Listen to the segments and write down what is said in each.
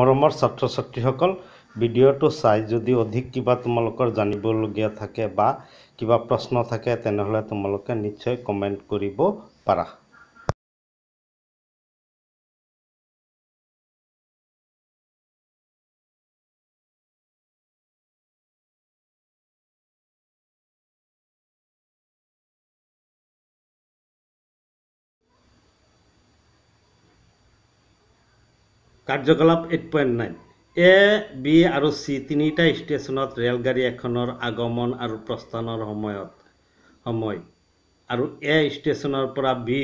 মৰমৰ ছাত্ৰ ছাত্ৰীসকল ভিডিঅ'টো চাই যদি অধিক কিবা তোমালোকৰ জানিবলগীয়া থাকে বা কিবা প্ৰশ্ন থাকে তেনেহ'লে তোমালোকে নিশ্চয় কমেণ্ট কৰিব পাৰা কাৰ্যকলাপ eight point nine A B আৰু চি তিনিটা ষ্টেচনত ৰে'লগাড়ী এখনৰ আগমন আৰু প্ৰস্থানৰ সময়ত সময় আৰু এ ষ্টেচনৰ পৰা বি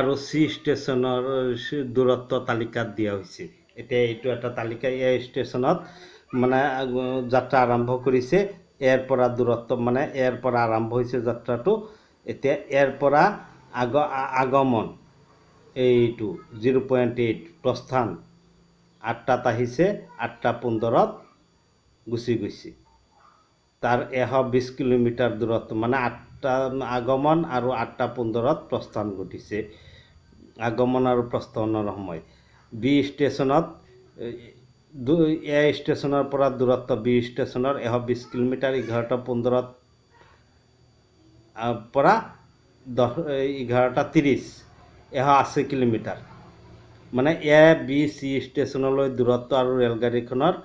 আৰু চি ষ্টেচনৰ দূৰত্ব তালিকাত দিয়া হৈছে এতিয়া এইটো এটা তালিকা এ ষ্টেচনত মানে যাত্ৰা আৰম্ভ কৰিছে এৰ পৰা দূৰত্ব মানে এৰ পৰা আৰম্ভ হৈছে যাত্ৰাটো এতিয়া এৰ পৰা আগ আগমন এইটো জিৰ' পইণ্ট এইট প্ৰস্থান আঠটাত আহিছে আঠটা পোন্ধৰত গুচি গৈছে তাৰ এশ বিছ কিলোমিটাৰ দূৰত্ব মানে আঠটা আগমন আৰু আঠটা পোন্ধৰত প্ৰস্থান ঘটিছে আগমন আৰু প্ৰস্থানৰ সময় বি ষ্টেচনত এ ষ্টেচনৰ পৰা দূৰত্ব বি ষ্টেচনৰ এশ বিছ কিলোমিটাৰ এঘাৰটা পোন্ধৰত পৰা দহ এঘাৰটা ত্ৰিছ এশ আশী কিলোমিটাৰ মানে এ বি চি ষ্টেচনলৈ দূৰত্ব আৰু ৰে'লগাড়ীখনৰ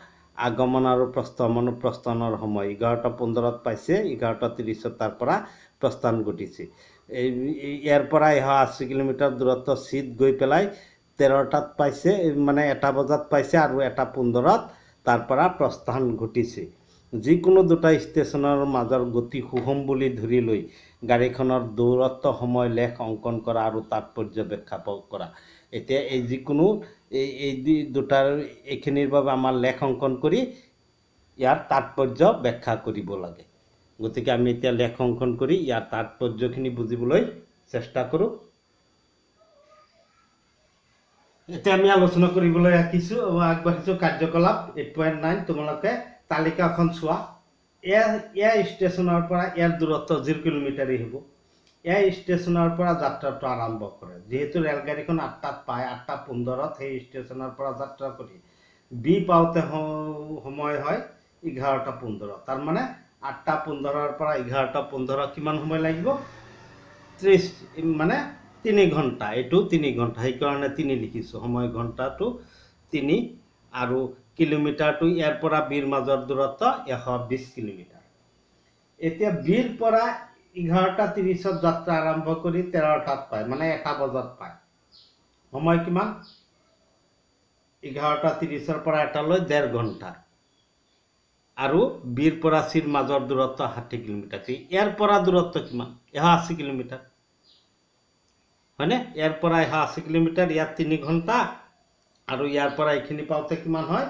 আগমন আৰু প্ৰস্থমন প্ৰস্থানৰ সময় এঘাৰটা পোন্ধৰত পাইছে এঘাৰটা ত্ৰিছত তাৰ পৰা প্ৰস্থান ঘটিছে ইয়াৰ পৰা এশ আশী কিলোমিটাৰ দূৰত্ব চিট গৈ পেলাই তেৰটাত পাইছে মানে এটা বজাত পাইছে আৰু এটা পোন্ধৰত তাৰ পৰা প্ৰস্থান ঘটিছে যিকোনো দুটা ষ্টেচনৰ মাজৰ গতি সুষম বুলি ধৰি লৈ গাড়ীখনৰ দূৰত্ব সময় লেখ অংকন কৰা আৰু তাৎপৰ্য ব্যাখ্যা কৰা এতিয়া এই যিকোনো এই এই দুটাৰ এইখিনিৰ বাবে আমাৰ লেখ অংকন কৰি ইয়াৰ তাৎপৰ্য ব্যাখ্যা কৰিব লাগে গতিকে আমি এতিয়া লেখ অংকন কৰি ইয়াৰ তাৎপৰ্যখিনি বুজিবলৈ চেষ্টা কৰোঁ এতিয়া আমি আলোচনা কৰিবলৈ ৰাখিছোঁ আগবাঢ়িছোঁ কাৰ্যকলাপ এইট পইণ্ট নাইন তোমালোকে তালিকাখন চোৱা এয়া ইয়াৰ ষ্টেচনৰ পৰা ইয়াৰ দূৰত্ব জিৰ' কিলোমিটাৰেই হ'ব ইয়াৰ ষ্টেচনৰ পৰা যাত্ৰাটো আৰম্ভ কৰে যিহেতু ৰে'লগাড়ীখন আঠটাত পায় আঠটা পোন্ধৰত সেই ষ্টেচনৰ পৰা যাত্ৰা কৰি বি পাওঁতে সময় হয় এঘাৰটা পোন্ধৰ তাৰমানে আঠটা পোন্ধৰৰ পৰা এঘাৰটা পোন্ধৰ কিমান সময় লাগিব ত্ৰিছ মানে তিনি ঘণ্টা এইটো তিনি ঘণ্টা সেইকাৰণে তিনি লিখিছোঁ সময় ঘণ্টাটো তিনি আৰু কিলোমিটাৰটো ইয়াৰ পৰা বীৰ মাজৰ দূৰত্ব এশ বিছ কিলোমিটাৰ এতিয়া বীৰ পৰা এঘাৰটা ত্ৰিছত যাত্ৰা আৰম্ভ কৰি তেৰটাত পায় মানে এটা বজাত পায় সময় কিমান এঘাৰটা ত্ৰিছৰ পৰা এটালৈ ডেৰ ঘণ্টা আৰু বীৰ পৰা চিৰ মাজৰ দূৰত্ব ষাঠি কিলোমিটাৰ ইয়াৰ পৰা দূৰত্ব কিমান এশ আশী কিলোমিটাৰ হয়নে ইয়াৰ পৰা এশ আশী কিলোমিটাৰ ইয়াত তিনি ঘণ্টা আৰু ইয়াৰ পৰা এইখিনি পাওঁতে কিমান হয়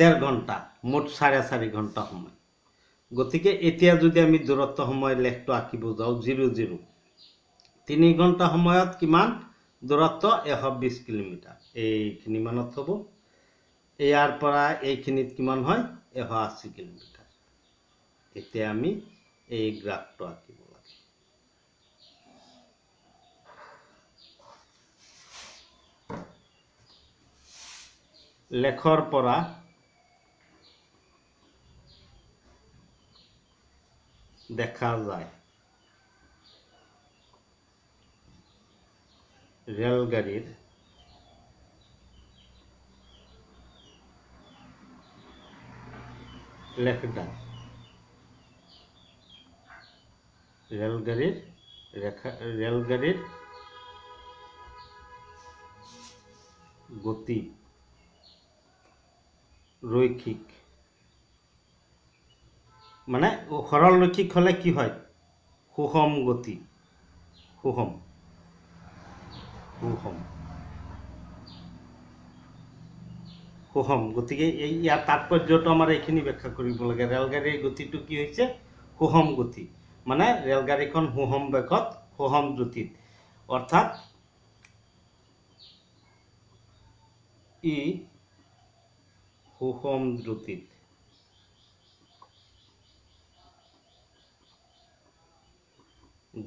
ডেৰ ঘণ্টা মুঠ চাৰে চাৰি ঘণ্টা সময় গতিকে এতিয়া যদি আমি দূৰত্ব সময় লেখটো আঁকিব যাওঁ জিৰ' জিৰ' তিনি ঘণ্টা সময়ত কিমান দূৰত্ব এশ বিছ কিলোমিটাৰ এইখিনি মানত হ'ব ইয়াৰ পৰা এইখিনিত কিমান হয় এশ আশী কিলোমিটাৰ এতিয়া আমি এই গ্ৰাফটো আঁকিব লাগে লেখৰ পৰা দেখা যায় রেলগাড়ির লেখাটা রেলগাড়ির রেখা রেলগাড়ির গতি রৈখিক মানে সৰল ৰৈখিক হ'লে কি হয় সুষম গতি সুষম সুষম সুষম গতিকে এই ইয়াৰ তাৎপৰ্যটো আমাৰ এইখিনি ব্যাখ্যা কৰিব লাগে ৰেলগাড়ীৰ গতিটো কি হৈছে সুষম গতি মানে ৰেলগাড়ীখন সুষম বেগত সুষম দ্ৰুতিত অৰ্থাৎ ই সুষম দ্ৰুতিত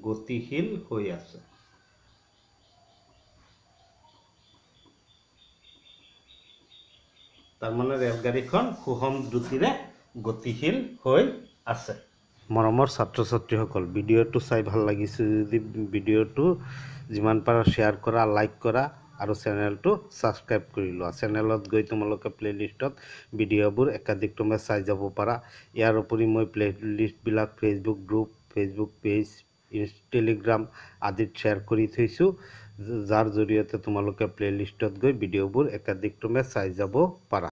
গতিশীল হৈ আছে তাৰমানে ৰেলগাড়ীখন সুষম দ্ৰুতিৰে গতিশীল হৈ আছে মৰমৰ ছাত্ৰ ছাত্ৰীসকল ভিডিঅ'টো চাই ভাল লাগিছে যদি ভিডিঅ'টো যিমান পাৰা শ্বেয়াৰ কৰা লাইক কৰা আৰু চেনেলটো ছাবস্ক্ৰাইব কৰি লোৱা চেনেলত গৈ তোমালোকে প্লে'লিষ্টত ভিডিঅ'বোৰ একাধিক্ৰমে চাই যাব পাৰা ইয়াৰ উপৰি মই প্লে'লিষ্টবিলাক Facebook group Facebook page Telegram আদিত শ্বেয়াৰ কৰি থৈছোঁ যাৰ জৰিয়তে তোমালোকে প্লে'লিষ্টত গৈ ভিডিঅ'বোৰ একাধিক্ৰমে চাই যাব পাৰা